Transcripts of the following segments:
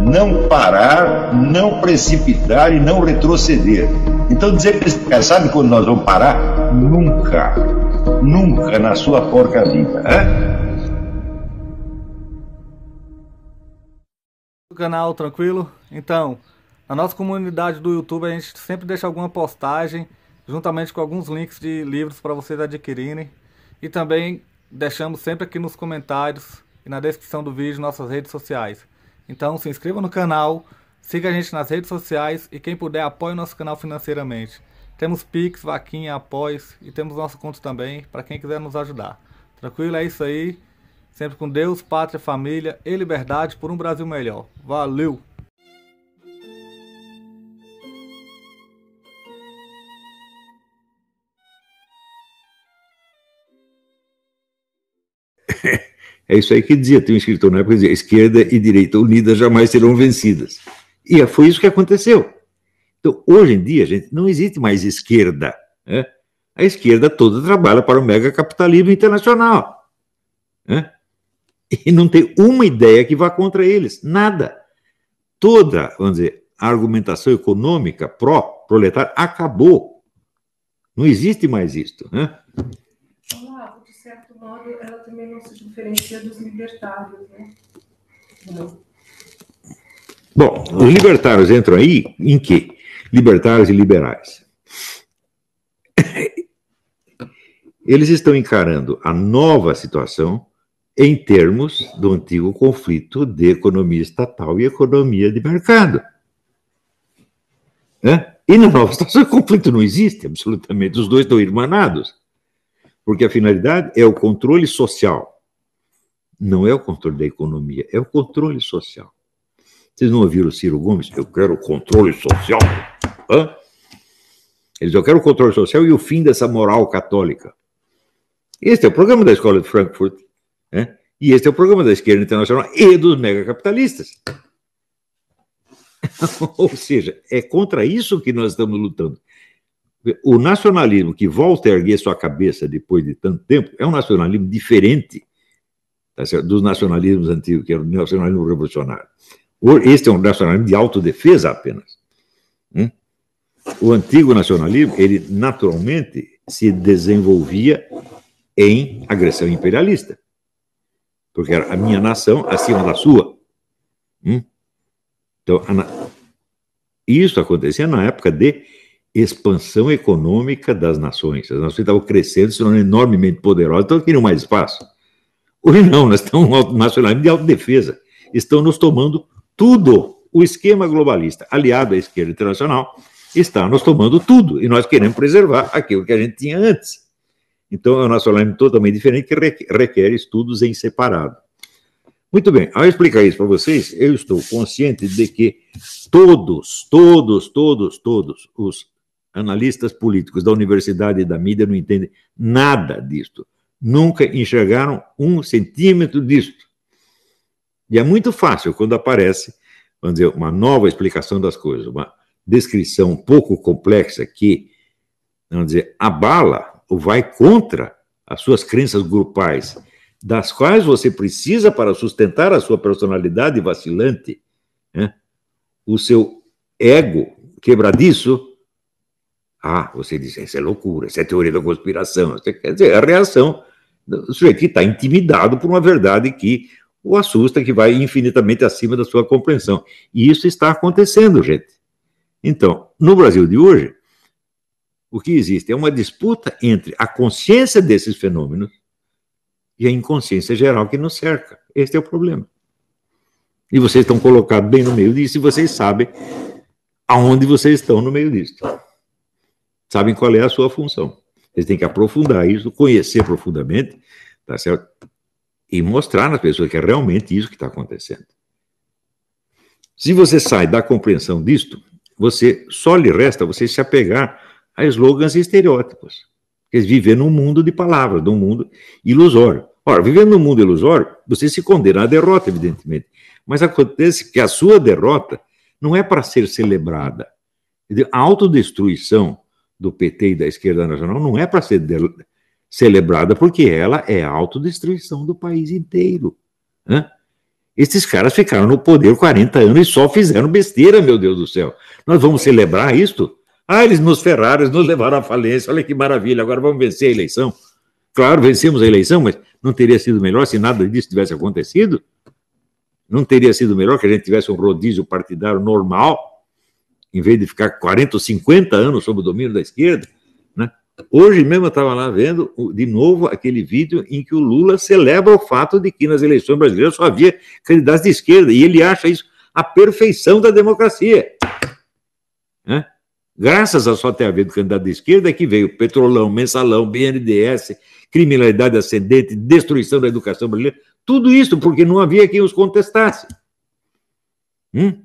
não parar, não precipitar e não retroceder. Então dizer que sabe quando nós vamos parar? Nunca, nunca na sua porca vida. Hein? Canal tranquilo? Então, na nossa comunidade do YouTube a gente sempre deixa alguma postagem juntamente com alguns links de livros para vocês adquirirem e também deixamos sempre aqui nos comentários e na descrição do vídeo nossas redes sociais. Então se inscreva no canal, siga a gente nas redes sociais e quem puder apoie o nosso canal financeiramente. Temos Pix, Vaquinha, Após e temos nosso conto também para quem quiser nos ajudar. Tranquilo? É isso aí. Sempre com Deus, pátria, família e liberdade por um Brasil melhor. Valeu! É isso aí que dizia, tem um escritor na época que dizia, esquerda e direita unidas jamais serão vencidas. E é, foi isso que aconteceu. Então, hoje em dia, gente, não existe mais esquerda. Né? A esquerda toda trabalha para o megacapitalismo internacional. Né? E não tem uma ideia que vá contra eles, nada. Toda, vamos dizer, a argumentação econômica pró-proletária acabou. Não existe mais isto. Né? se diferencia dos libertários, né? Bom, os libertários entram aí em quê? Libertários e liberais. Eles estão encarando a nova situação em termos do antigo conflito de economia estatal e economia de mercado. Né? E na nova situação, o conflito não existe, absolutamente. Os dois estão irmanados. Porque a finalidade é o controle social. Não é o controle da economia, é o controle social. Vocês não ouviram o Ciro Gomes? Eu quero o controle social. Hã? Eles eu quero o controle social e o fim dessa moral católica. Este é o programa da Escola de Frankfurt, né? E este é o programa da esquerda internacional e dos megacapitalistas. Ou seja, é contra isso que nós estamos lutando. O nacionalismo que volta a erguer sua cabeça depois de tanto tempo é um nacionalismo diferente tá dos nacionalismos antigos, que era o nacionalismo revolucionário. Este é um nacionalismo de autodefesa apenas. Hum? O antigo nacionalismo, ele naturalmente se desenvolvia em agressão imperialista. Porque era a minha nação acima da sua. Hum? Então, isso acontecia na época de expansão econômica das nações. As nações estavam crescendo, se tornando enormemente poderosas, então queriam mais espaço. Hoje não, nós estamos um nacionalismo de autodefesa. Estão nos tomando tudo. O esquema globalista, aliado à esquerda internacional, está nos tomando tudo. E nós queremos preservar aquilo que a gente tinha antes. Então é um nacionalismo totalmente diferente que requer estudos em separado. Muito bem, ao explicar isso para vocês, eu estou consciente de que todos, todos, todos, todos os analistas políticos da universidade e da mídia não entendem nada disto. Nunca enxergaram um centímetro disto. E é muito fácil quando aparece, vamos dizer, uma nova explicação das coisas, uma descrição um pouco complexa que, vamos dizer, abala ou vai contra as suas crenças grupais, das quais você precisa para sustentar a sua personalidade vacilante, né? o seu ego quebradiço ah, você diz, isso é loucura, isso é teoria da conspiração. Quer dizer, a reação do sujeito que está intimidado por uma verdade que o assusta, que vai infinitamente acima da sua compreensão. E isso está acontecendo, gente. Então, no Brasil de hoje, o que existe é uma disputa entre a consciência desses fenômenos e a inconsciência geral que nos cerca. Este é o problema. E vocês estão colocados bem no meio disso e vocês sabem aonde vocês estão no meio disso sabem qual é a sua função. Você têm que aprofundar isso, conhecer profundamente, tá certo? E mostrar nas pessoas que é realmente isso que está acontecendo. Se você sai da compreensão disto, você só lhe resta você se apegar a slogans e estereótipos. Eles vivem num mundo de palavras, num mundo ilusório. Ora, vivendo num mundo ilusório, você se condena à derrota, evidentemente. Mas acontece que a sua derrota não é para ser celebrada. A autodestruição do PT e da esquerda nacional não é para ser celebrada, porque ela é a autodestruição do país inteiro. Né? Esses caras ficaram no poder 40 anos e só fizeram besteira, meu Deus do céu. Nós vamos celebrar isto? Ah, eles nos ferraram, eles nos levaram à falência, olha que maravilha, agora vamos vencer a eleição. Claro, vencemos a eleição, mas não teria sido melhor se nada disso tivesse acontecido? Não teria sido melhor que a gente tivesse um rodízio partidário normal? em vez de ficar 40 ou 50 anos sob o domínio da esquerda, né? Hoje mesmo eu estava lá vendo de novo aquele vídeo em que o Lula celebra o fato de que nas eleições brasileiras só havia candidatos de esquerda, e ele acha isso a perfeição da democracia. Né? Graças a só ter havido candidato de esquerda é que veio petrolão, mensalão, BNDS, criminalidade ascendente, destruição da educação brasileira, tudo isso porque não havia quem os contestasse. Hum?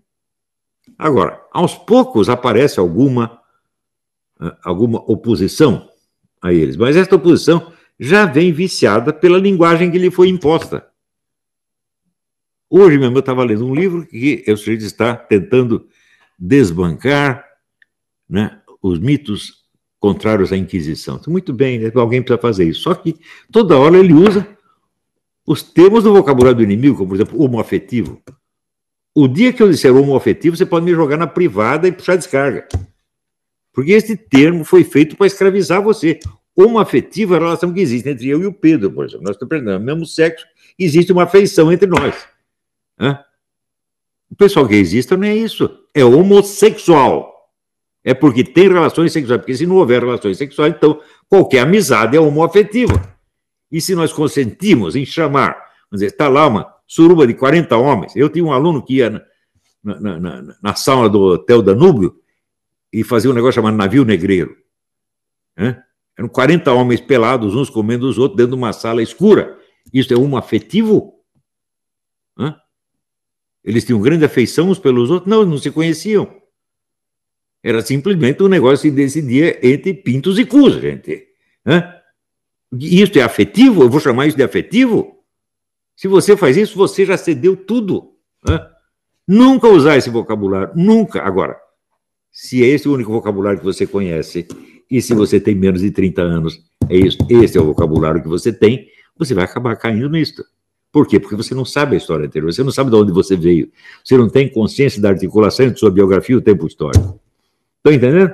Agora, aos poucos aparece alguma, ah, alguma oposição a eles, mas esta oposição já vem viciada pela linguagem que lhe foi imposta. Hoje mesmo eu estava lendo um livro que o sujeito está tentando desbancar né, os mitos contrários à Inquisição. Então, muito bem, né, alguém precisa fazer isso. Só que toda hora ele usa os termos do vocabulário do inimigo, como por exemplo, homoafetivo. afetivo o dia que eu disser homoafetivo, você pode me jogar na privada e puxar descarga. Porque este termo foi feito para escravizar você. Homoafetivo é a relação que existe entre eu e o Pedro, por exemplo. Nós estamos perdendo o mesmo sexo, existe uma afeição entre nós. Hã? O pessoal que existe não é isso. É homossexual. É porque tem relações sexuais. Porque se não houver relações sexuais, então qualquer amizade é homoafetiva. E se nós consentimos em chamar, vamos dizer, está lá uma suruba de 40 homens. Eu tinha um aluno que ia na, na, na, na do Hotel Danúbio e fazia um negócio chamado navio negreiro. Né? Eram 40 homens pelados, uns comendo os outros, dentro de uma sala escura. Isso é um afetivo? Né? Eles tinham grande afeição uns pelos outros? Não, não se conheciam. Era simplesmente um negócio que decidia entre pintos e cus, gente. Né? Isso é afetivo? Eu vou chamar isso de afetivo? Se você faz isso, você já cedeu tudo. Né? Nunca usar esse vocabulário, nunca. Agora, se é esse o único vocabulário que você conhece e se você tem menos de 30 anos, é isso, esse é o vocabulário que você tem, você vai acabar caindo nisto. Por quê? Porque você não sabe a história anterior, você não sabe de onde você veio, você não tem consciência da articulação de sua biografia e o tempo histórico. Estão entendendo?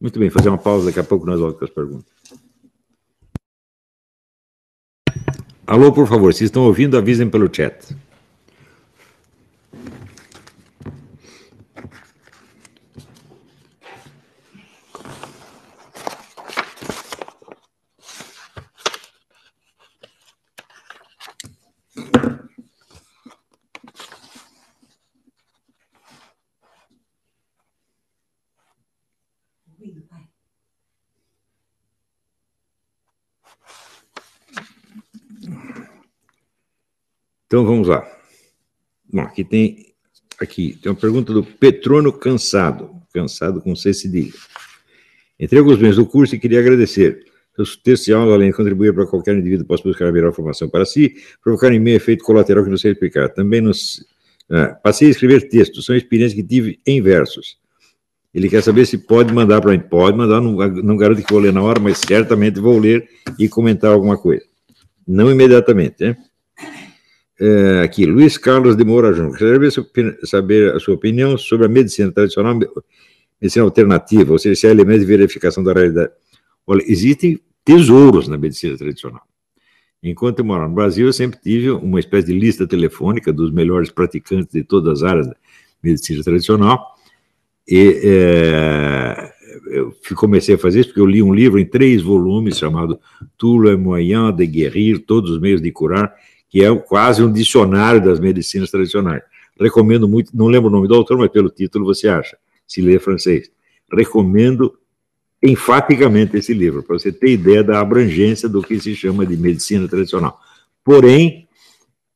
Muito bem, fazer uma pausa, daqui a pouco nós voltamos com as perguntas. Alô, por favor, se estão ouvindo, avisem pelo chat. Então vamos lá. Bom, aqui tem aqui tem uma pergunta do Petrono Cansado, cansado com C cedilha. Entre alguns bens do curso e queria agradecer. Seus textos e aulas, além de contribuir para qualquer indivíduo, possa buscar a melhor formação para si, provocar em mim efeito colateral que não sei explicar. Também nos, ah, passei a escrever textos, são experiências que tive em versos. Ele quer saber se pode mandar para mim. Pode mandar, não, não garanto que vou ler na hora, mas certamente vou ler e comentar alguma coisa. Não imediatamente, né? é, aqui, Luiz Carlos de Moura Júnior, Queria saber a sua opinião sobre a medicina tradicional, medicina alternativa, ou seja, se é elemento de verificação da realidade. Olha, existem tesouros na medicina tradicional. Enquanto eu morava no Brasil, eu sempre tive uma espécie de lista telefônica dos melhores praticantes de todas as áreas da medicina tradicional. E é, eu comecei a fazer isso porque eu li um livro em três volumes chamado Tula le moyen de Guerrir, todos os meios de curar, que é quase um dicionário das medicinas tradicionais. Recomendo muito, não lembro o nome do autor, mas pelo título você acha, se lê francês. Recomendo enfaticamente esse livro, para você ter ideia da abrangência do que se chama de medicina tradicional. Porém,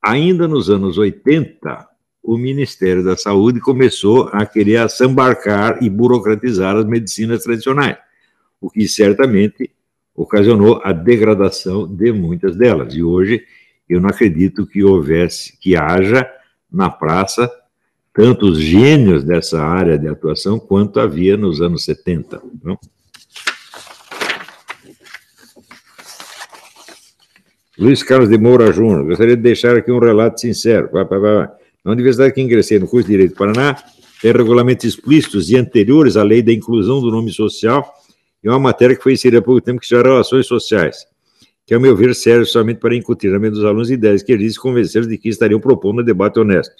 ainda nos anos 80, o Ministério da Saúde começou a querer assambarcar e burocratizar as medicinas tradicionais, o que certamente ocasionou a degradação de muitas delas. E hoje eu não acredito que houvesse, que haja na praça tantos gênios dessa área de atuação quanto havia nos anos 70. Não? Luiz Carlos de Moura Júnior, gostaria de deixar aqui um relato sincero. Na universidade que ingressei no curso de Direito do Paraná, tem regulamentos explícitos e anteriores à lei da inclusão do nome social e uma matéria que foi inserida há pouco tempo que chama Relações Sociais que, ao meu ver, serve somente para incutir na mente dos alunos ideias que eles convenceram de que estariam propondo um debate honesto.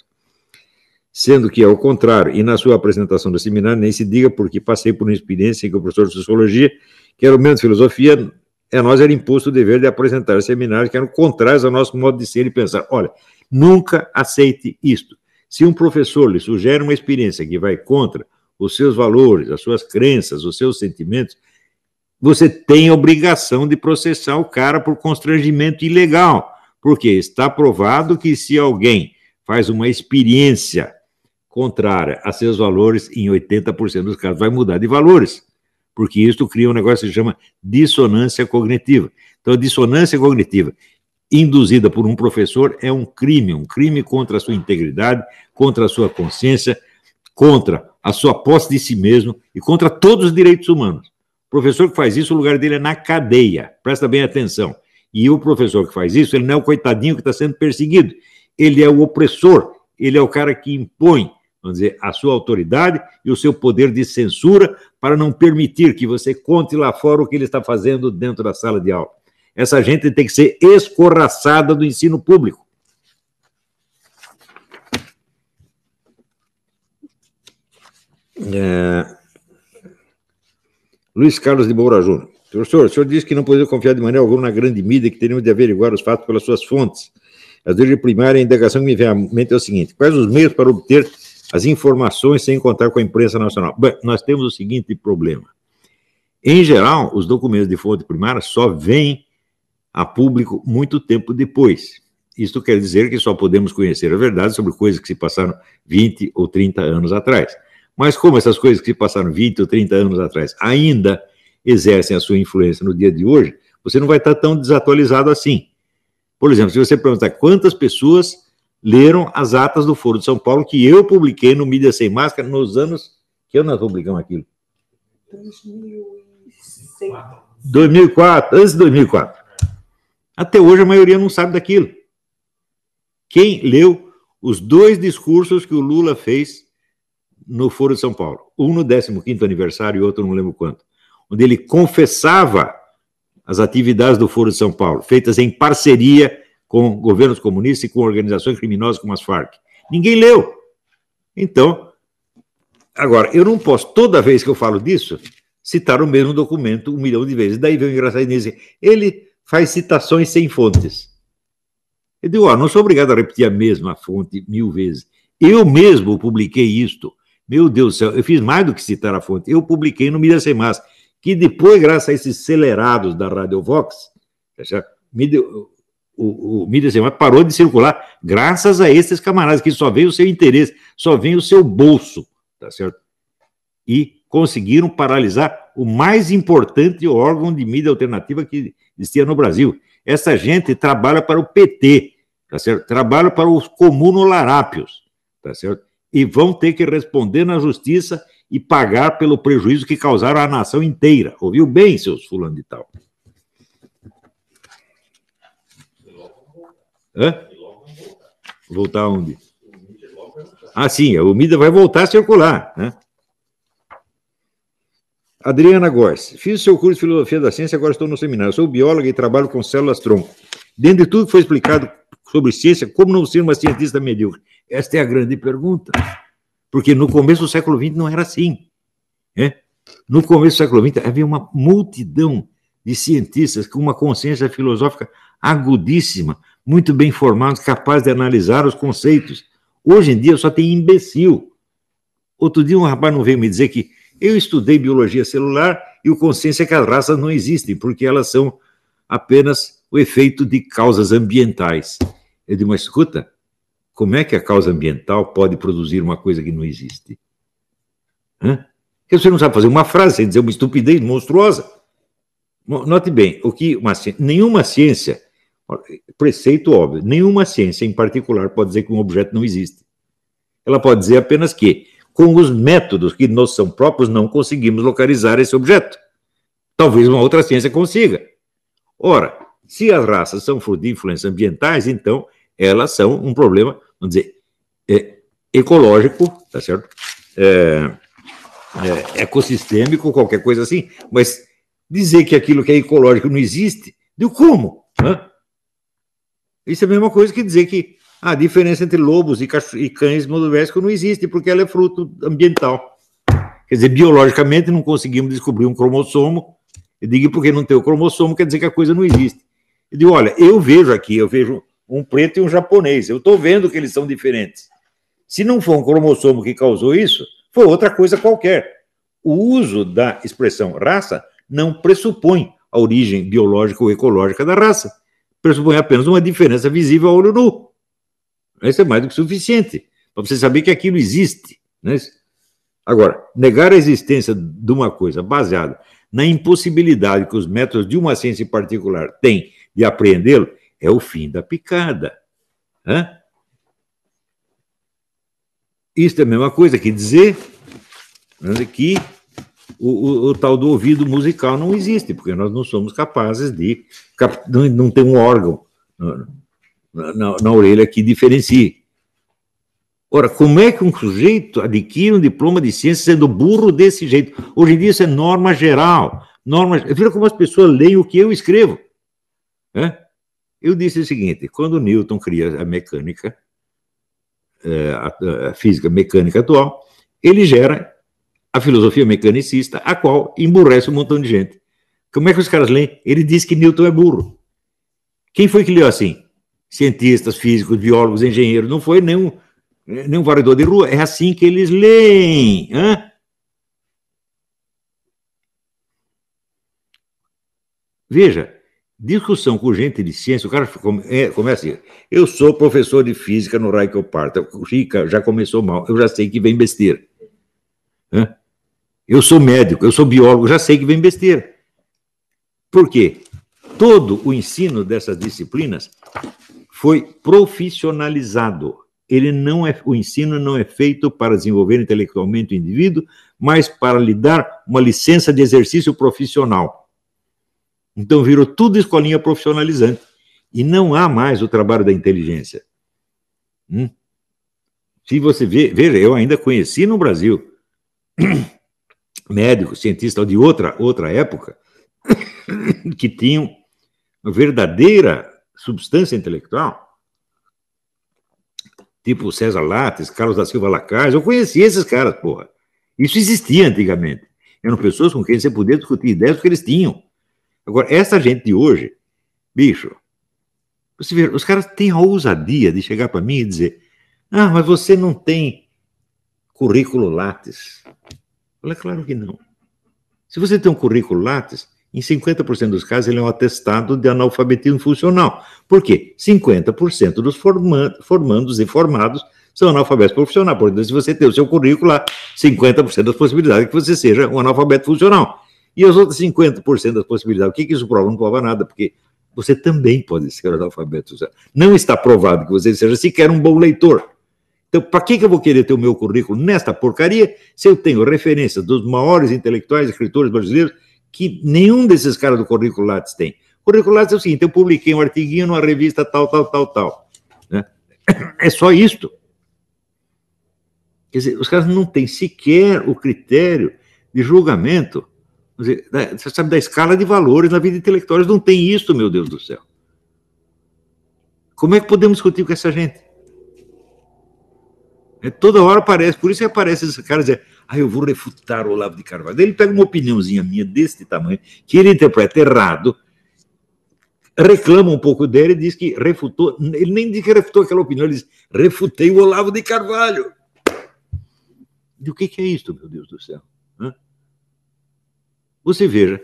Sendo que, ao contrário, e na sua apresentação do seminário, nem se diga porque passei por uma experiência em que o professor de sociologia, que era o mesmo de filosofia, a nós era imposto o dever de apresentar seminários que eram contrários ao nosso modo de ser e pensar. Olha, nunca aceite isto. Se um professor lhe sugere uma experiência que vai contra os seus valores, as suas crenças, os seus sentimentos, você tem obrigação de processar o cara por constrangimento ilegal, porque está provado que se alguém faz uma experiência contrária a seus valores, em 80% dos casos vai mudar de valores, porque isso cria um negócio que se chama dissonância cognitiva. Então, a dissonância cognitiva induzida por um professor é um crime, um crime contra a sua integridade, contra a sua consciência, contra a sua posse de si mesmo e contra todos os direitos humanos professor que faz isso, o lugar dele é na cadeia. Presta bem atenção. E o professor que faz isso, ele não é o coitadinho que está sendo perseguido. Ele é o opressor. Ele é o cara que impõe, vamos dizer, a sua autoridade e o seu poder de censura para não permitir que você conte lá fora o que ele está fazendo dentro da sala de aula. Essa gente tem que ser escorraçada do ensino público. É, Luiz Carlos de Moura Júnior. Professor, o senhor disse que não poderia confiar de maneira alguma na grande mídia, que teríamos de averiguar os fatos pelas suas fontes. Às vezes, primárias a indagação que me vem à mente é o seguinte: quais os meios para obter as informações sem contar com a imprensa nacional? Bem, nós temos o seguinte problema. Em geral, os documentos de fonte primária só vêm a público muito tempo depois. Isto quer dizer que só podemos conhecer a verdade sobre coisas que se passaram 20 ou 30 anos atrás. Mas como essas coisas que passaram 20 ou 30 anos atrás ainda exercem a sua influência no dia de hoje, você não vai estar tão desatualizado assim. Por exemplo, se você perguntar quantas pessoas leram as atas do Foro de São Paulo que eu publiquei no Mídia Sem Máscara nos anos que eu nós publicamos aquilo? 2006. 2004, antes de 2004. Até hoje a maioria não sabe daquilo. Quem leu os dois discursos que o Lula fez no Foro de São Paulo, um no 15 aniversário e outro não lembro quanto, onde ele confessava as atividades do Foro de São Paulo, feitas em parceria com governos comunistas e com organizações criminosas como as Farc. Ninguém leu. Então, agora, eu não posso, toda vez que eu falo disso, citar o mesmo documento um milhão de vezes. Daí vem o engraçado e diz, ele faz citações sem fontes. Eu digo, ó, ah, não sou obrigado a repetir a mesma fonte mil vezes. Eu mesmo publiquei isto meu Deus do céu, eu fiz mais do que citar a fonte. Eu publiquei no Mídia Sem Massa, que depois, graças a esses acelerados da Radio Vox, tá o, o, o Mídia Sem Massa parou de circular, graças a esses camaradas, que só vem o seu interesse, só vem o seu bolso, tá certo? E conseguiram paralisar o mais importante órgão de mídia alternativa que existia no Brasil. Essa gente trabalha para o PT, tá certo? Trabalha para os comuno larápios, tá certo? e vão ter que responder na justiça e pagar pelo prejuízo que causaram à nação inteira. Ouviu bem, seus fulano de tal? Hã? Voltar onde Ah, sim, o umida vai voltar a circular, né? Adriana Góes, fiz o seu curso de Filosofia da Ciência, agora estou no seminário. Sou bióloga e trabalho com células tronco. Dentro de tudo que foi explicado sobre ciência, como não ser uma cientista medíocre? Esta é a grande pergunta. Porque no começo do século XX não era assim. Né? No começo do século XX havia uma multidão de cientistas com uma consciência filosófica agudíssima, muito bem formados, capazes de analisar os conceitos. Hoje em dia só tem imbecil. Outro dia um rapaz não veio me dizer que eu estudei biologia celular e o consciência é que as raças não existem, porque elas são apenas o efeito de causas ambientais. Eu digo, mas escuta, como é que a causa ambiental pode produzir uma coisa que não existe? Hã? Porque você não sabe fazer uma frase sem dizer uma estupidez monstruosa. Note bem, o que uma, nenhuma ciência, preceito óbvio, nenhuma ciência em particular pode dizer que um objeto não existe. Ela pode dizer apenas que, com os métodos que nos são próprios, não conseguimos localizar esse objeto. Talvez uma outra ciência consiga. Ora, se as raças são fruto de influências ambientais, então elas são um problema vamos dizer, é, ecológico, tá certo? É, é, ecossistêmico, qualquer coisa assim, mas dizer que aquilo que é ecológico não existe, deu como? Hã? Isso é a mesma coisa que dizer que a diferença entre lobos e, e cães modovésicos não existe, porque ela é fruto ambiental. Quer dizer, biologicamente não conseguimos descobrir um cromossomo. Eu digo porque não tem o cromossomo, quer dizer que a coisa não existe. Eu digo, olha, eu vejo aqui, eu vejo um preto e um japonês. Eu estou vendo que eles são diferentes. Se não for um cromossomo que causou isso, foi outra coisa qualquer. O uso da expressão raça não pressupõe a origem biológica ou ecológica da raça. Pressupõe apenas uma diferença visível ao olho nu. Isso é mais do que suficiente para você saber que aquilo existe. Né? Agora, negar a existência de uma coisa baseada na impossibilidade que os métodos de uma ciência particular têm de apreendê-lo é o fim da picada. Hã? Isso é a mesma coisa que dizer né, que o, o, o, tal do ouvido musical não existe, porque nós não somos capazes de. Não, não tem um órgão na, na, na orelha que diferencie. Ora, como é que um sujeito adquire um diploma de ciência sendo burro desse jeito? Hoje em dia isso é norma geral. Norma, veja como as pessoas leem o que eu escrevo. Né? Eu disse o seguinte: quando Newton cria a mecânica, é, a física mecânica atual, ele gera a filosofia mecanicista, a qual emburrece um montão de gente. Como é que os caras leem? Ele diz que Newton é burro. Quem foi que leu assim? Cientistas, físicos, biólogos, engenheiros. Não foi nenhum, nenhum varredor de rua. É assim que eles leem. Hã? Veja, Discussão com gente de ciência, o cara é, começa assim: eu sou professor de física no raio que eu parto. já começou mal, eu já sei que vem besteira. Eu sou médico, eu sou biólogo, já sei que vem besteira. Por quê? Todo o ensino dessas disciplinas foi profissionalizado. Ele não é, o ensino não é feito para desenvolver intelectualmente o indivíduo, mas para lhe dar uma licença de exercício profissional. Então virou tudo escolinha profissionalizante. E não há mais o trabalho da inteligência. Hum? Se você vê, veja, eu ainda conheci no Brasil médicos, cientistas de outra, outra época que tinham verdadeira substância intelectual, tipo César Lattes, Carlos da Silva Lacaz, eu conheci esses caras, porra. Isso existia antigamente. Eram pessoas com quem você podia discutir ideias que eles tinham. Agora, essa gente de hoje, bicho, você vê, os caras têm a ousadia de chegar para mim e dizer: Ah, mas você não tem currículo Lattes. Olha, claro que não. Se você tem um currículo Lattes, em 50% dos casos ele é um atestado de analfabetismo funcional. Por quê? 50% dos formandos e formados são analfabetos profissionais. Portanto, se você tem o seu currículo lá, 50% das possibilidades é que você seja um analfabeto funcional. E os outros 50% das possibilidades, o que, é que isso prova? Não prova nada, porque você também pode ser analfabeto. Não está provado que você seja sequer um bom leitor. Então, para que, que eu vou querer ter o meu currículo nesta porcaria se eu tenho referência dos maiores intelectuais, escritores brasileiros, que nenhum desses caras do currículo Lattes tem? O currículo Lattes é o seguinte: eu publiquei um artiguinho numa revista tal, tal, tal, tal. Né? É só isto. Quer dizer, os caras não têm sequer o critério de julgamento né, você sabe da escala de valores na vida intelectual, eles não tem isso, meu Deus do céu. Como é que podemos discutir com essa gente? É, toda hora aparece, por isso que aparece esse cara dizer, ah, eu vou refutar o Olavo de Carvalho. Ele pega uma opiniãozinha minha desse tamanho, que ele interpreta errado, reclama um pouco dele e diz que refutou, ele nem diz que refutou aquela opinião, ele diz, refutei o Olavo de Carvalho. E o que, que é isso, meu Deus do céu? Hã? Você veja,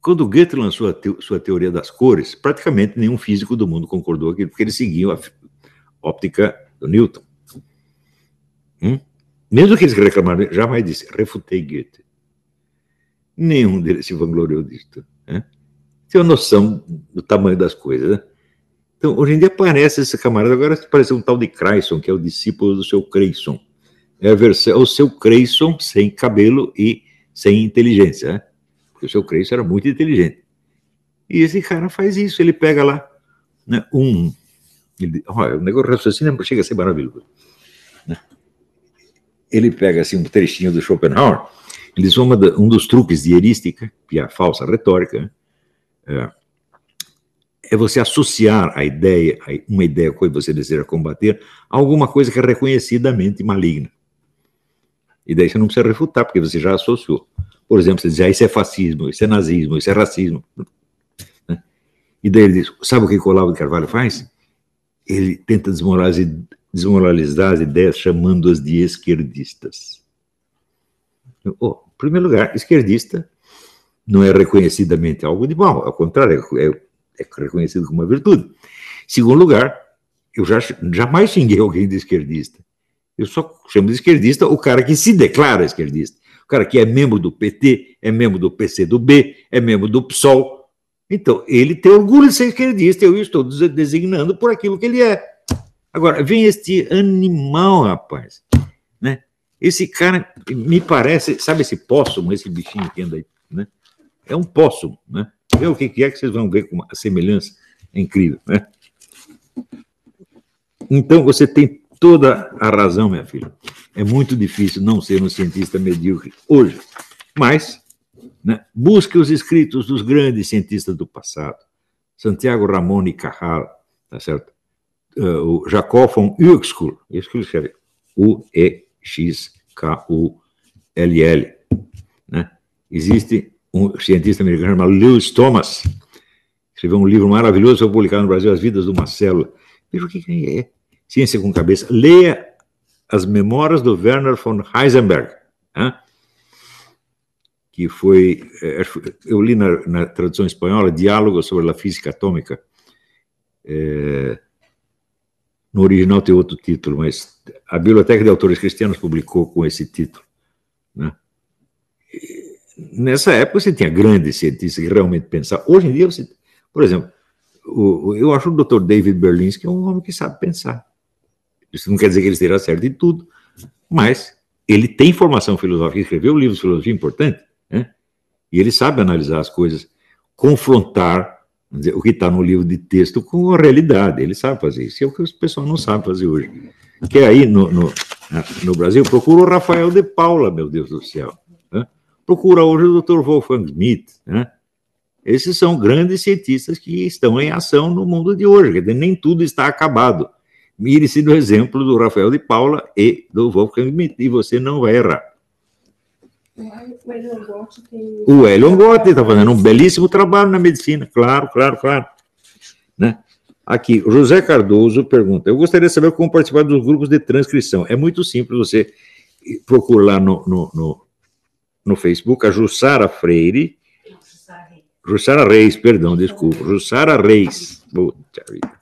quando Goethe lançou a te sua teoria das cores, praticamente nenhum físico do mundo concordou com aquilo, porque ele seguiu a óptica do Newton. Hum? Mesmo que eles reclamaram, jamais disse, refutei Goethe. Nenhum deles se vangloriou disso. Né? Tem uma noção do tamanho das coisas. Né? Então, hoje em dia aparece esse camarada, agora parece um tal de Creyson, que é o discípulo do seu Creyson. É a versão, é o seu Creyson sem cabelo e sem inteligência. Né? porque o seu Creixo era muito inteligente. E esse cara faz isso, ele pega lá né, um. Ele, olha, o negócio raciocínio é chega a ser maravilhoso. Né? Ele pega assim, um trechinho do Schopenhauer, ele diz da, um dos truques de heurística, que é a falsa retórica, é, é você associar a ideia, uma ideia que você deseja combater, a alguma coisa que é reconhecidamente maligna. E daí você não precisa refutar, porque você já associou. Por exemplo, você diz, ah, isso é fascismo, isso é nazismo, isso é racismo. Né? E daí ele diz, sabe o que Olavo de Carvalho faz? Ele tenta desmoralizar, desmoralizar as ideias chamando-as de esquerdistas. Oh, em primeiro lugar, esquerdista não é reconhecidamente algo de mal, ao contrário, é, é, é reconhecido como uma virtude. Em segundo lugar, eu já, jamais xinguei alguém de esquerdista. Eu só chamo de esquerdista o cara que se declara esquerdista. O cara que é membro do PT, é membro do PCdoB, é membro do PSOL. Então, ele tem orgulho de ser esquerdista, eu estou designando por aquilo que ele é. Agora, vem este animal, rapaz, né? Esse cara, me parece, sabe esse póssumo, esse bichinho que anda aí, né? É um póssumo, né? Vê o que é que vocês vão ver com a semelhança é incrível, né? Então, você tem toda a razão, minha filha. É muito difícil não ser um cientista medíocre hoje. Mas, né, busque os escritos dos grandes cientistas do passado. Santiago Ramon e Carral, tá certo? Uh, o Jacob von Uexküll, isso que ele escreve, U-E-X-K-U-L-L. Né? Existe um cientista americano chamado Lewis Thomas, escreveu um livro maravilhoso, foi publicado no Brasil, As Vidas de uma Célula. Veja o que é ciência com cabeça, leia as memórias do Werner von Heisenberg, né? que foi, eu li na, na, tradução espanhola, Diálogo sobre a Física Atômica, é, no original tem outro título, mas a Biblioteca de Autores Cristianos publicou com esse título. Né? Nessa época você tinha grandes cientistas que realmente pensavam. Hoje em dia, você, por exemplo, o, eu acho o Dr. David Berlinski um homem que sabe pensar. Isso não quer dizer que ele esteja certo em tudo, mas ele tem formação filosófica, escreveu livros de filosofia importante, né? E ele sabe analisar as coisas, confrontar dizer, o que está no livro de texto com a realidade. Ele sabe fazer isso. É o que o pessoal não sabe fazer hoje. Que aí no, no, no Brasil, procura o Rafael de Paula, meu Deus do céu. Né? Procura hoje o Dr. Wolfgang Schmidt, né? Esses são grandes cientistas que estão em ação no mundo de hoje. Quer dizer, nem tudo está acabado. Mire-se no exemplo do Rafael de Paula e do Wolfgang Schmidt, e você não vai errar. O Elion Gotti está fazendo um belíssimo trabalho na medicina, claro, claro, claro. Né? Aqui, José Cardoso pergunta: Eu gostaria de saber como participar dos grupos de transcrição. É muito simples, você procura lá no, no, no, no Facebook a Jussara Freire. Jussara Reis, perdão, desculpa. Jussara Reis. Puta vida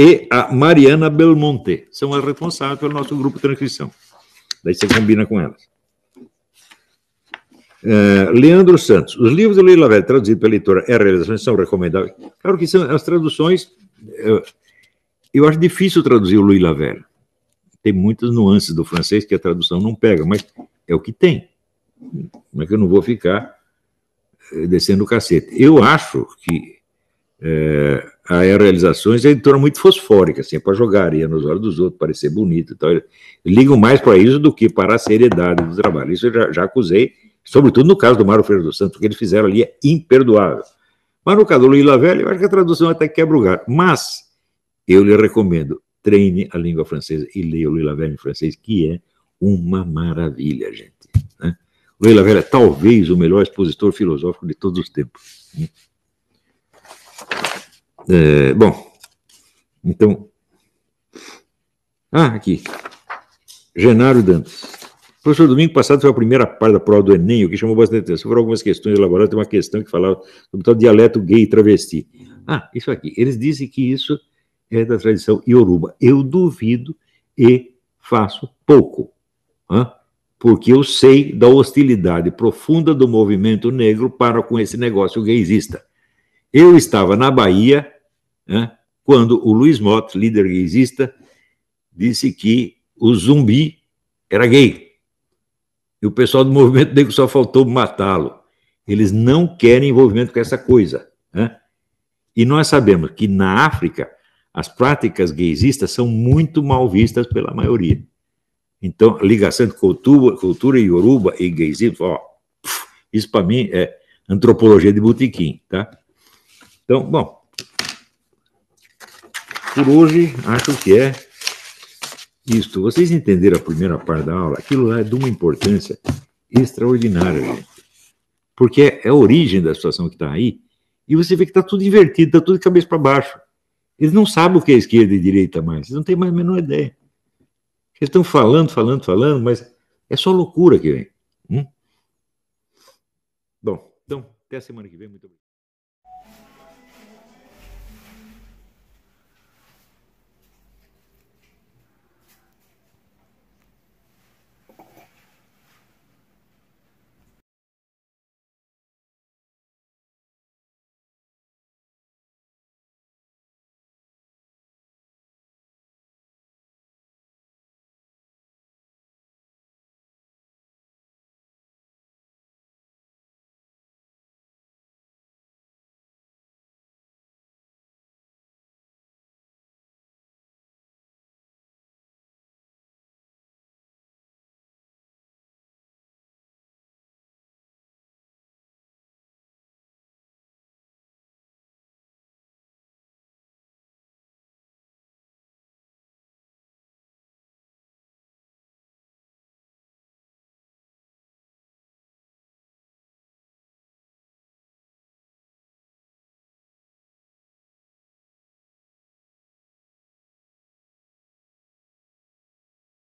e a Mariana Belmonte. São as responsáveis pelo nosso grupo de transcrição. Daí você combina com elas. É, Leandro Santos. Os livros do Leila Laverde traduzidos pela editora é realizações, são recomendáveis. Claro que são as traduções. Eu, é, eu acho difícil traduzir o Leila Laverde, Tem muitas nuances do francês que a tradução não pega, mas é o que tem. Como é que eu não vou ficar é, descendo o cacete? Eu acho que é, a realizações é torno muito fosfórica, assim, é para jogaria nos olhos dos outros, parecer bonito e tal. Ligam mais para isso do que para a seriedade do trabalho. Isso eu já, já acusei, sobretudo no caso do Mário Ferreira dos Santos, o que eles fizeram ali é imperdoável. Mas no caso do Luiz Lavelli, eu acho que a tradução até quebra o gato. Mas eu lhe recomendo, treine a língua francesa e leia o Luiz Lavelli em francês, que é uma maravilha, gente. Né? Leila Velha é talvez o melhor expositor filosófico de todos os tempos. Né? É, bom, então. Ah, aqui. Genaro Dantas. Professor, domingo passado foi a primeira parte da prova do Enem, o que chamou bastante atenção. Foram algumas questões elaboradas, tem uma questão que falava sobre o tal dialeto gay e travesti. Ah, isso aqui. Eles dizem que isso é da tradição ioruba. Eu duvido e faço pouco, hein? porque eu sei da hostilidade profunda do movimento negro para com esse negócio gaysista. Eu estava na Bahia né, quando o Luiz Mott, líder gaysista, disse que o zumbi era gay. E o pessoal do movimento negro só faltou matá-lo. Eles não querem envolvimento com essa coisa. Né? E nós sabemos que na África, as práticas gaysistas são muito mal vistas pela maioria. Então, ligação entre cultura, cultura yoruba e gaysismo, ó, isso para mim é antropologia de botequim, tá? Então, bom, por hoje, acho que é isto. Vocês entenderam a primeira parte da aula? Aquilo lá é de uma importância extraordinária, gente. Porque é, é a origem da situação que está aí. E você vê que está tudo invertido, está tudo de cabeça para baixo. Eles não sabem o que é esquerda e direita mais. Eles não têm mais a menor ideia. Eles estão falando, falando, falando, mas é só loucura que vem. Hum? Bom, então, até a semana que vem. Muito obrigado.